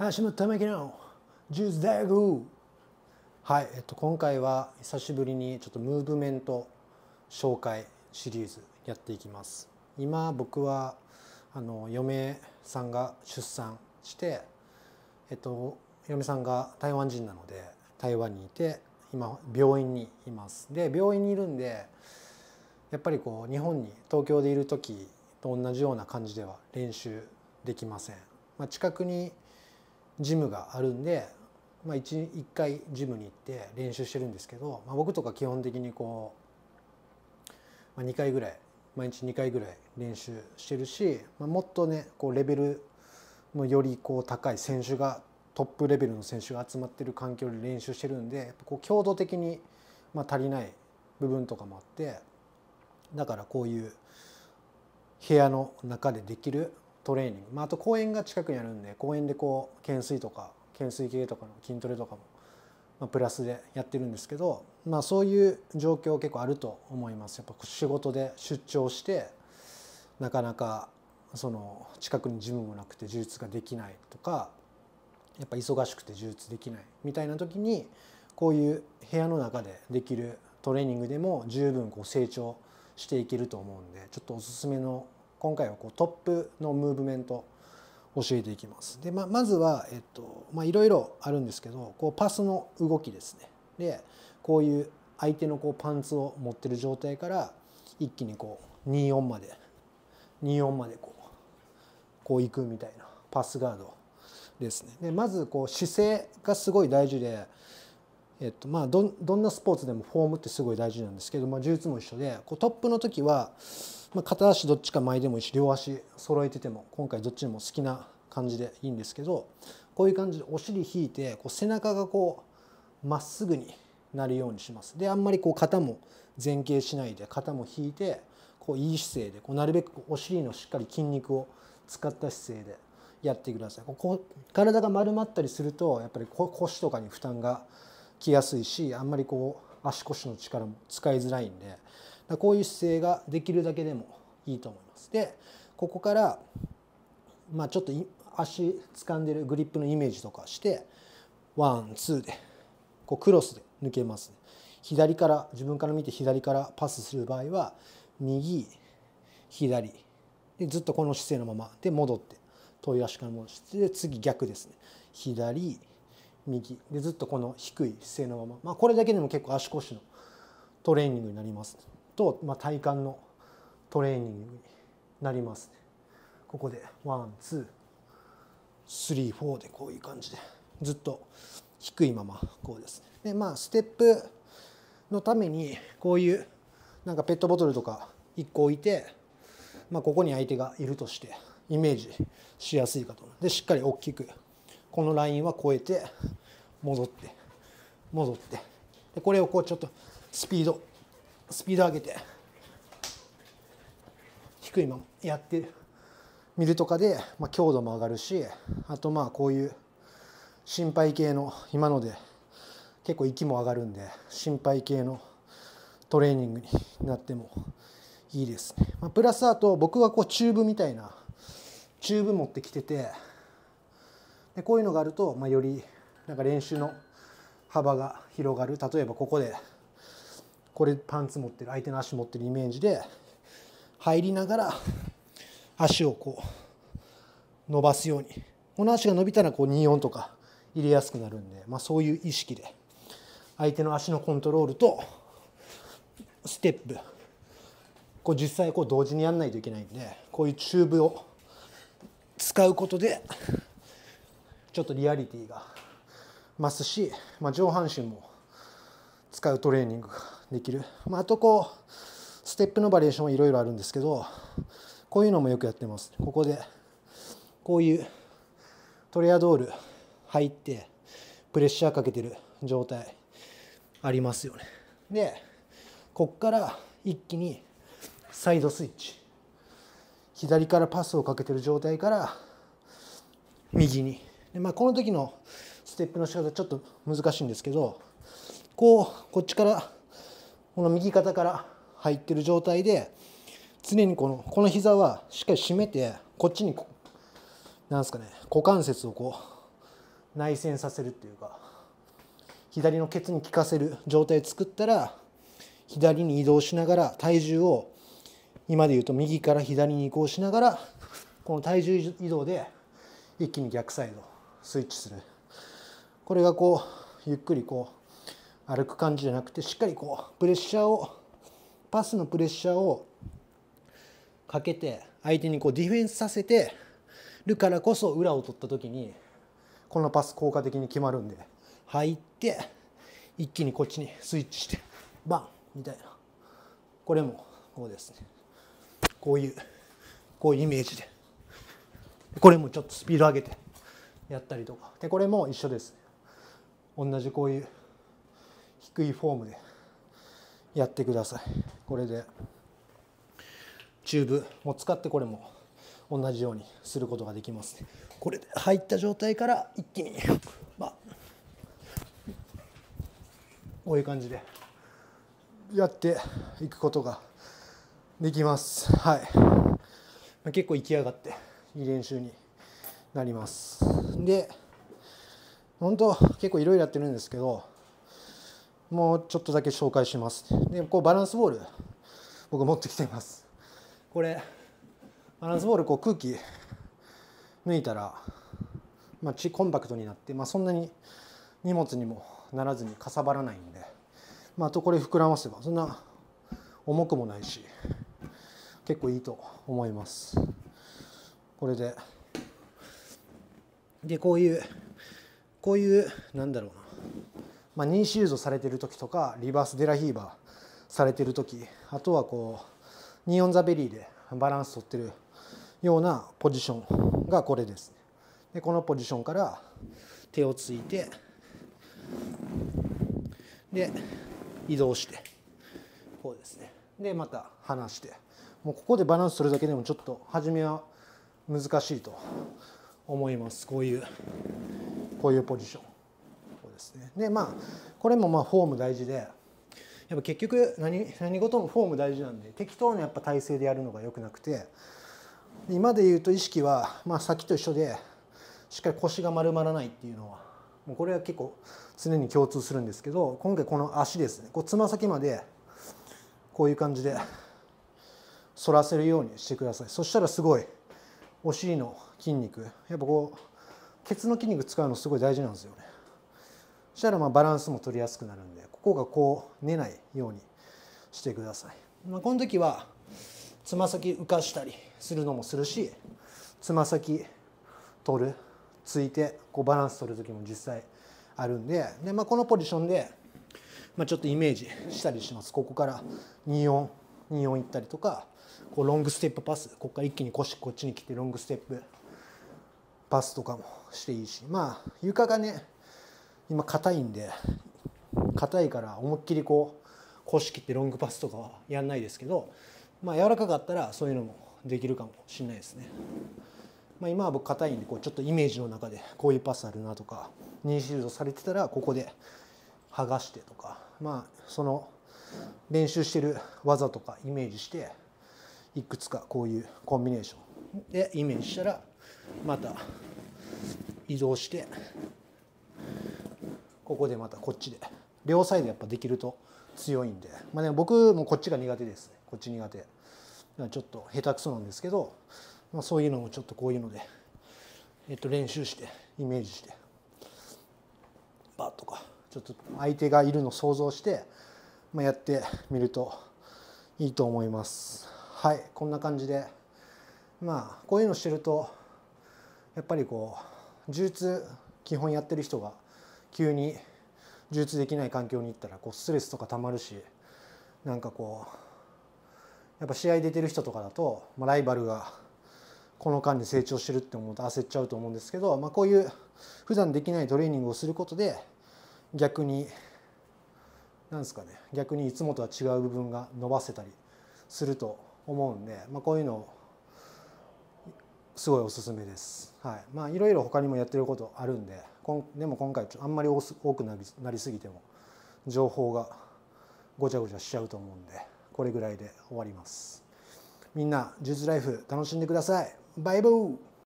橋本のジュースダグはい、えっと、今回は久しぶりにちょっとムーブメント紹介シリーズやっていきます今僕はあの嫁さんが出産してえっと嫁さんが台湾人なので台湾にいて今病院にいますで病院にいるんでやっぱりこう日本に東京でいる時と同じような感じでは練習できません、まあ、近くにジムがあるんで、まあ1、1, 回ジムに行って練習してるんですけど、まあ、僕とか基本的にこう、まあ、2回ぐらい毎日2回ぐらい練習してるし、まあ、もっとねこうレベルのよりこう高い選手がトップレベルの選手が集まってる環境で練習してるんでこう強度的にまあ足りない部分とかもあってだからこういう部屋の中でできるトレーニング、まあ、あと公園が近くにあるんで公園でこう懸垂とか懸垂系とかの筋トレとかも、まあ、プラスでやってるんですけど、まあ、そういう状況結構あると思いますやっぱ仕事で出張してなかなかその近くにジムもなくて充実ができないとかやっぱ忙しくて充実できないみたいな時にこういう部屋の中でできるトレーニングでも十分こう成長していけると思うんでちょっとおすすめの今回はこうトップのムーブメント教えていきます。でままずは、えっとまいろいろあるんですけどこうパスの動きですね。でこういう相手のこうパンツを持ってる状態から一気にこう24まで24までこうこういくみたいなパスガードですね。でまずこう姿勢がすごい大事でえっとまあど、どんなスポーツでもフォームってすごい大事なんですけど、まあ、柔術も一緒でこうトップの時は、まあ、片足どっちか前でもいいし両足揃えてても今回どっちでも好きな感じでいいんですけどこういう感じでお尻引いてこう背中がこうまっすぐになるようにします。であんまりこう肩も前傾しないで肩も引いてこういい姿勢でこうなるべくお尻のしっかり筋肉を使った姿勢でやってください。こう体が丸まったりするとやっぱり腰とかに負担がきやすいしあんまりこう足腰の力も使いづらいんでこういう姿勢ができるだけでもいいと思います。でここから、まあ、ちょっと足掴んでるグリップのイメージとかしてワンツーでこうクロスで抜けます、ね、左から自分から見て左からパスする場合は右左でずっとこの姿勢のままで戻って遠い足から戻して次逆ですね左右でずっとこの低い姿勢のまま、まあ、これだけでも結構足腰のトレーニングになりますと、まあ、体幹のトレーニングになりますここでワンツースリーフォーでこういう感じでずっと低いままこうですでまあステップのためにこういうなんかペットボトルとか1個置いて、まあ、ここに相手がいるとしてイメージしやすいかとでしっかり大きくこのラインは越えて戻って戻ってでこれをこうちょっとスピードスピード上げて低いままやってみるとかで、まあ、強度も上がるしあとまあこういう心肺系の今ので結構息も上がるんで心肺系のトレーニングになってもいいですね、まあ、プラスあと僕はこうチューブみたいなチューブ持ってきててでこういうのがあると、まあ、よりなんか練習の幅が広がる例えばここでこれパンツ持ってる相手の足持ってるイメージで入りながら足をこう伸ばすようにこの足が伸びたらこう2 4とか入れやすくなるんで、まあ、そういう意識で相手の足のコントロールとステップこう実際こう同時にやんないといけないんでこういうチューブを使うことでちょっとリアリティが増すし、まあ、上半身も使うトレーニングができる、まあ、あとこうステップのバリエーションはいろいろあるんですけどこういうのもよくやってますここでこういうトレアドール入ってプレッシャーかけてる状態ありますよねでこっから一気にサイドスイッチ左からパスをかけてる状態から右にでまあ、この時のステップの仕方ちょっと難しいんですけどこうこっちからこの右肩から入ってる状態で常にこのこの膝はしっかり締めてこっちにこなんですかね股関節をこう内旋させるっていうか左のケツに効かせる状態を作ったら左に移動しながら体重を今で言うと右から左に移行しながらこの体重移動で一気に逆サイドスイッチするこれがこうゆっくりこう歩く感じじゃなくてしっかりこうプレッシャーをパスのプレッシャーをかけて相手にこうディフェンスさせてるからこそ裏を取った時にこのパス効果的に決まるんで入って一気にこっちにスイッチしてバンみたいなこれもこうですねこういうこういうイメージでこれもちょっとスピード上げて。やったりとかでこれも一緒です同じこういう低いフォームでやってくださいこれでチューブを使ってこれも同じようにすることができますねこれで入った状態から一気にまあこういう感じでやっていくことができますはい結構行き上がっていい練習になりますで本当結構いろいろやってるんですけどもうちょっとだけ紹介しますでこうバランスボール僕持ってきてますこれバランスボールこう空気抜いたら、まあ、コンパクトになって、まあ、そんなに荷物にもならずにかさばらないんで、まあ、あとこれ膨らませばそんな重くもないし結構いいと思いますこれででこういうこういうなんだろうな、まあ、ニーシューズされてる時とかリバースデラヒーバーされてる時あとはこうニオンザベリーでバランス取ってるようなポジションがこれですね。でこのポジションから手をついてで移動してこうですねでまた離してもうここでバランスするだけでもちょっと初めは難しいと思いますこういうこういうポジションこうですねでまあこれもまあフォーム大事でやっぱ結局何何事もフォーム大事なんで適当なやっぱ体勢でやるのが良くなくて今で言うと意識は、まあ、さっきと一緒でしっかり腰が丸まらないっていうのはもうこれは結構常に共通するんですけど今回この足ですねこうつま先までこういう感じで反らせるようにしてくださいそしたらすごいお尻の筋肉やっぱこうケツの筋肉使うのすごい大事なんですよねそしたらまあバランスも取りやすくなるんでここがこう寝ないようにしてください、まあ、この時はつま先浮かしたりするのもするしつま先取るついてこうバランス取る時も実際あるんでで、まあ、このポジションで、まあ、ちょっとイメージしたりしますここから24 2、4行ったりとか、こうロングステップパス、ここから一気に腰こっちに来てロングステップパスとかもしていいし、まあ床がね、今硬いんで、硬いから思いっきりこう腰切ってロングパスとかはやんないですけど、まあ柔らかかったらそういうのもできるかもしれないですね。まあ、今は僕硬いんでこうちょっとイメージの中でこういうパスあるなとかニーシールドされてたらここで剥がしてとかまあその練習してる技とかイメージしていくつかこういうコンビネーションでイメージしたらまた移動してここでまたこっちで両サイドやっぱできると強いんで、まあ、ね、僕もこっちが苦手ですこっち苦手ちょっと下手くそなんですけど、まあ、そういうのもちょっとこういうので、えっと、練習してイメージしてバッとかちょっと相手がいるの想像してまあ、やってみるといいと思います。はい、こんな感じで、まあ、こういうのしてると、やっぱりこう、充実基本やってる人が急に充実できない環境に行ったら、こう、ストレスとかたまるし、なんかこう、やっぱ試合出てる人とかだと、まあ、ライバルがこの間に成長してるって思うと焦っちゃうと思うんですけど、まあ、こういう普段できないトレーニングをすることで逆になんですかね逆にいつもとは違う部分が伸ばせたりすると思うんで、まあ、こういうのすごいおすすめです。はいまあ、いろいろ他にもやってることあるんででも今回あんまり多くなりすぎても情報がごちゃごちゃしちゃうと思うんでこれぐらいで終わります。みんな、ジューズライフ楽しんでください。バイブー